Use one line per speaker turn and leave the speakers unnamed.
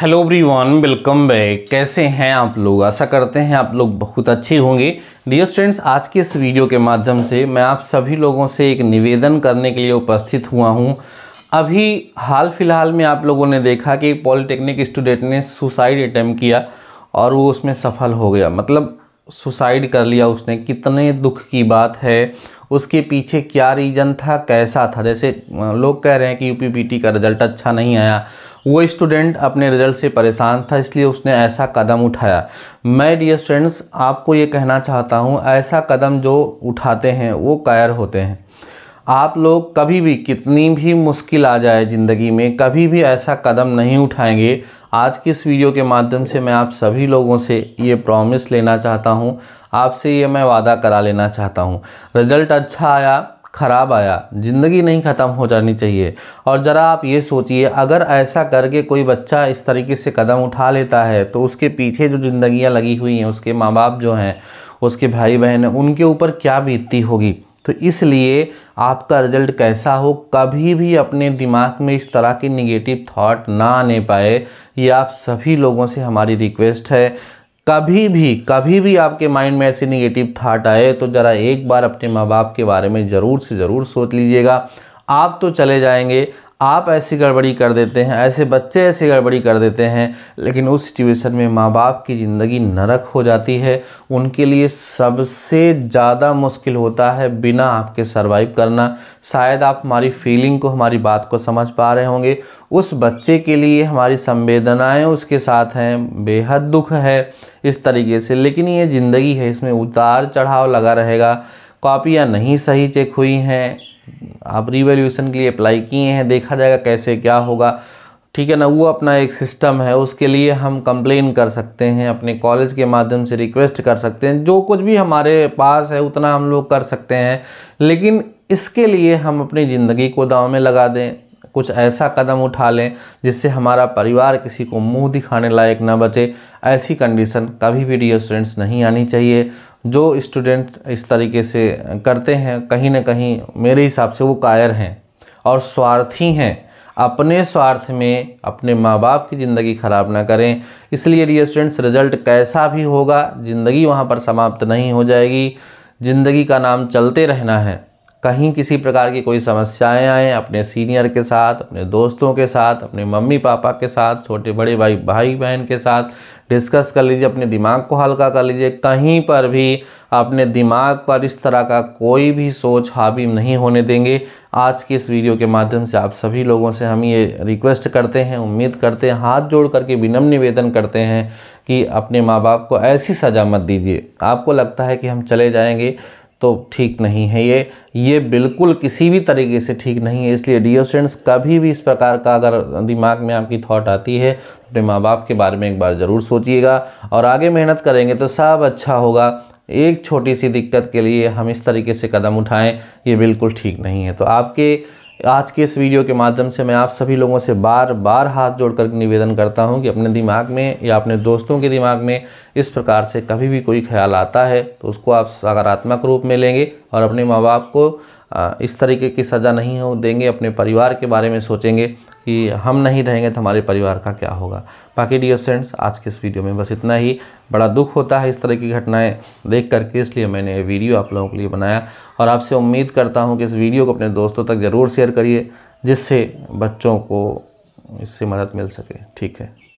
hello everyone welcome back कैसे हैं आप लोग आशा करते हैं आप लोग बहुत अच्छे होंगे डियर स्टूडेंट्स आज के इस वीडियो के माध्यम से मैं आप सभी लोगों से एक निवेदन करने के लिए उपस्थित हुआ हूं अभी हाल फिलहाल में आप लोगों ने देखा कि पॉलिटेक्निक स्टूडेंट ने सुसाइड अटैम्प किया और वो उसमें सफल हो गया मतलब सुसाइड कर लिया उसने कितने दुख की बात है उसके पीछे क्या रीज़न था कैसा था जैसे लोग कह रहे हैं कि यू का रिजल्ट अच्छा नहीं आया वो स्टूडेंट अपने रिजल्ट से परेशान था इसलिए उसने ऐसा कदम उठाया मैं डियर स्टूडेंट्स आपको ये कहना चाहता हूँ ऐसा कदम जो उठाते हैं वो कायर होते हैं आप लोग कभी भी कितनी भी मुश्किल आ जाए ज़िंदगी में कभी भी ऐसा कदम नहीं उठाएंगे आज की इस वीडियो के माध्यम से मैं आप सभी लोगों से ये प्रॉमिस लेना चाहता हूँ आपसे ये मैं वादा करा लेना चाहता हूँ रिज़ल्ट अच्छा आया ख़राब आया ज़िंदगी नहीं ख़त्म हो जानी चाहिए और ज़रा आप ये सोचिए अगर ऐसा करके कोई बच्चा इस तरीके से कदम उठा लेता है तो उसके पीछे जो ज़िंदगियाँ लगी हुई हैं उसके माँ बाप जो हैं उसके भाई बहन हैं उनके ऊपर क्या बीतती होगी तो इसलिए आपका रिजल्ट कैसा हो कभी भी अपने दिमाग में इस तरह के निगेटिव थाट ना आने पाए ये आप सभी लोगों से हमारी रिक्वेस्ट है कभी भी कभी भी आपके माइंड में ऐसे निगेटिव थाट आए तो ज़रा एक बार अपने माँ बाप के बारे में ज़रूर से ज़रूर सोच लीजिएगा आप तो चले जाएंगे आप ऐसी गड़बड़ी कर देते हैं ऐसे बच्चे ऐसी गड़बड़ी कर देते हैं लेकिन उस सिचुएशन में माँ बाप की ज़िंदगी नरक हो जाती है उनके लिए सबसे ज़्यादा मुश्किल होता है बिना आपके सर्वाइव करना शायद आप हमारी फीलिंग को हमारी बात को समझ पा रहे होंगे उस बच्चे के लिए हमारी संवेदनाएँ उसके साथ हैं बेहद दुख है इस तरीके से लेकिन ये ज़िंदगी है इसमें उतार चढ़ाव लगा रहेगा कॉपियाँ नहीं सही चेक हुई हैं आप रिवेल्यूशन के लिए अप्लाई किए हैं देखा जाएगा कैसे क्या होगा ठीक है ना वो अपना एक सिस्टम है उसके लिए हम कंप्लेन कर सकते हैं अपने कॉलेज के माध्यम से रिक्वेस्ट कर सकते हैं जो कुछ भी हमारे पास है उतना हम लोग कर सकते हैं लेकिन इसके लिए हम अपनी ज़िंदगी को दाव में लगा दें कुछ ऐसा कदम उठा लें जिससे हमारा परिवार किसी को मुंह दिखाने लायक ना बचे ऐसी कंडीशन कभी भी डी स्टूडेंट्स नहीं आनी चाहिए जो स्टूडेंट्स इस तरीके से करते हैं कहीं ना कहीं मेरे हिसाब से वो कायर हैं और स्वार्थी हैं अपने स्वार्थ में अपने माँ बाप की ज़िंदगी ख़राब ना करें इसलिए डी स्टूडेंट्स रिजल्ट कैसा भी होगा ज़िंदगी वहाँ पर समाप्त नहीं हो जाएगी ज़िंदगी का नाम चलते रहना है कहीं किसी प्रकार की कोई समस्याएं आएँ अपने सीनियर के साथ अपने दोस्तों के साथ अपने मम्मी पापा के साथ छोटे बड़े भाई भाई बहन के साथ डिस्कस कर लीजिए अपने दिमाग को हल्का कर लीजिए कहीं पर भी अपने दिमाग पर इस तरह का कोई भी सोच हावी नहीं होने देंगे आज की इस वीडियो के माध्यम से आप सभी लोगों से हम ये रिक्वेस्ट करते हैं उम्मीद करते हैं हाथ जोड़ करके विनम्र निवेदन करते हैं कि अपने माँ बाप को ऐसी सज़ा मत दीजिए आपको लगता है कि हम चले जाएँगे तो ठीक नहीं है ये ये बिल्कुल किसी भी तरीके से ठीक नहीं है इसलिए डियर स्टूडेंट्स कभी भी इस प्रकार का अगर दिमाग में आपकी थॉट आती है तो अपने माँ बाप के बारे में एक बार ज़रूर सोचिएगा और आगे मेहनत करेंगे तो सब अच्छा होगा एक छोटी सी दिक्कत के लिए हम इस तरीके से कदम उठाएं ये बिल्कुल ठीक नहीं है तो आपके आज के इस वीडियो के माध्यम से मैं आप सभी लोगों से बार बार हाथ जोड़कर निवेदन करता हूं कि अपने दिमाग में या अपने दोस्तों के दिमाग में इस प्रकार से कभी भी कोई ख्याल आता है तो उसको आप सकारात्मक रूप में लेंगे और अपने माँ बाप को इस तरीके की सज़ा नहीं हो देंगे अपने परिवार के बारे में सोचेंगे कि हम नहीं रहेंगे तो हमारे परिवार का क्या होगा बाकी डियर फ्रेंड्स आज के इस वीडियो में बस इतना ही बड़ा दुख होता है इस तरह की घटनाएं देख करके इसलिए मैंने ये वीडियो आप लोगों के लिए बनाया और आपसे उम्मीद करता हूँ कि इस वीडियो को अपने दोस्तों तक ज़रूर शेयर करिए जिससे बच्चों को इससे मदद मिल सके ठीक है